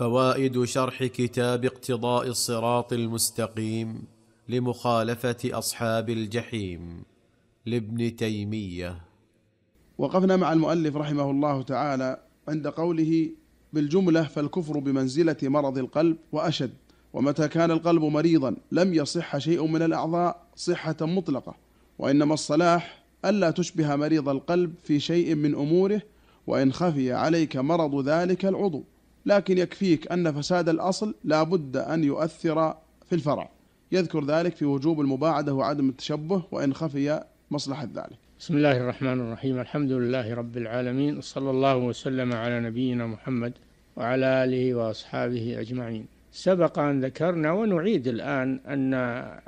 فوائد شرح كتاب اقتضاء الصراط المستقيم لمخالفه اصحاب الجحيم لابن تيميه وقفنا مع المؤلف رحمه الله تعالى عند قوله بالجمله فالكفر بمنزله مرض القلب واشد ومتى كان القلب مريضا لم يصح شيء من الاعضاء صحه مطلقه وانما الصلاح الا تشبه مريض القلب في شيء من اموره وان خفي عليك مرض ذلك العضو لكن يكفيك أن فساد الأصل لا بد أن يؤثر في الفرع يذكر ذلك في وجوب المباعدة وعدم التشبه وإن خفي مصلحة ذلك بسم الله الرحمن الرحيم الحمد لله رب العالمين وصلى الله وسلم على نبينا محمد وعلى آله وأصحابه أجمعين سبق أن ذكرنا ونعيد الآن أن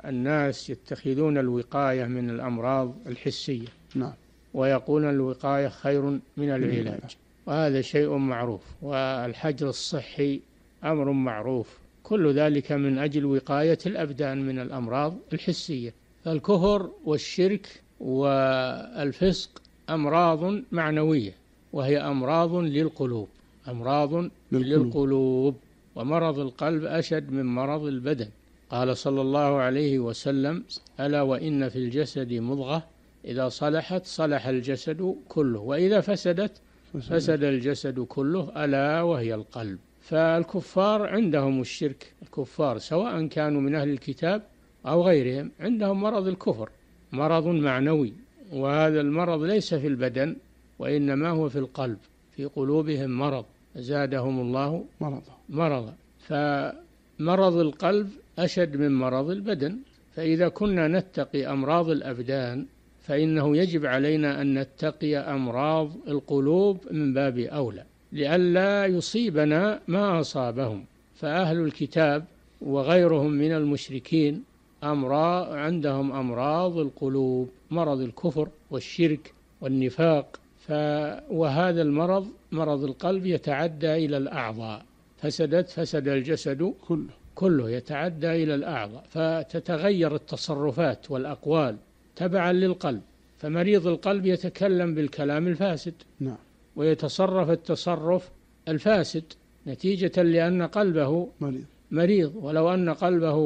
الناس يتخذون الوقاية من الأمراض الحسية نعم ويقولون الوقاية خير من العلاج وهذا شيء معروف والحجر الصحي أمر معروف كل ذلك من أجل وقاية الأبدان من الأمراض الحسية فالكفر والشرك والفسق أمراض معنوية وهي أمراض للقلوب أمراض للقلوب, للقلوب ومرض القلب أشد من مرض البدن قال صلى الله عليه وسلم ألا وإن في الجسد مضغة إذا صلحت صلح الجسد كله وإذا فسدت فسد الجسد كله ألا وهي القلب فالكفار عندهم الشرك الكفار سواء كانوا من أهل الكتاب أو غيرهم عندهم مرض الكفر مرض معنوي وهذا المرض ليس في البدن وإنما هو في القلب في قلوبهم مرض زادهم الله مرضا مرضا فمرض القلب أشد من مرض البدن فإذا كنا نتقي أمراض الأبدان فإنه يجب علينا أن نتقي أمراض القلوب من باب أولى لئلا يصيبنا ما أصابهم فأهل الكتاب وغيرهم من المشركين أمراض عندهم أمراض القلوب مرض الكفر والشرك والنفاق ف وهذا المرض مرض القلب يتعدى إلى الأعضاء فسدت فسد الجسد كله كله يتعدى إلى الأعضاء فتتغير التصرفات والأقوال تبعا للقلب فمريض القلب يتكلم بالكلام الفاسد نعم ويتصرف التصرف الفاسد نتيجة لأن قلبه مريض مريض ولو أن قلبه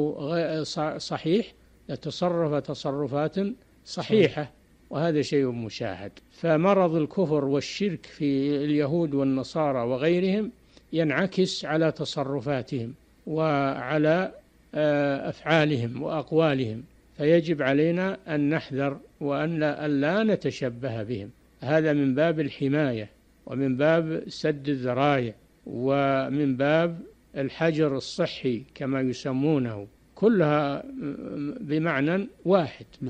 صحيح لتصرف تصرفات صحيحة وهذا شيء مشاهد فمرض الكفر والشرك في اليهود والنصارى وغيرهم ينعكس على تصرفاتهم وعلى آه، أفعالهم وأقوالهم فيجب علينا أن نحذر وأن لا, أن لا نتشبه بهم هذا من باب الحماية ومن باب سد الذرائع ومن باب الحجر الصحي كما يسمونه كلها بمعنى واحد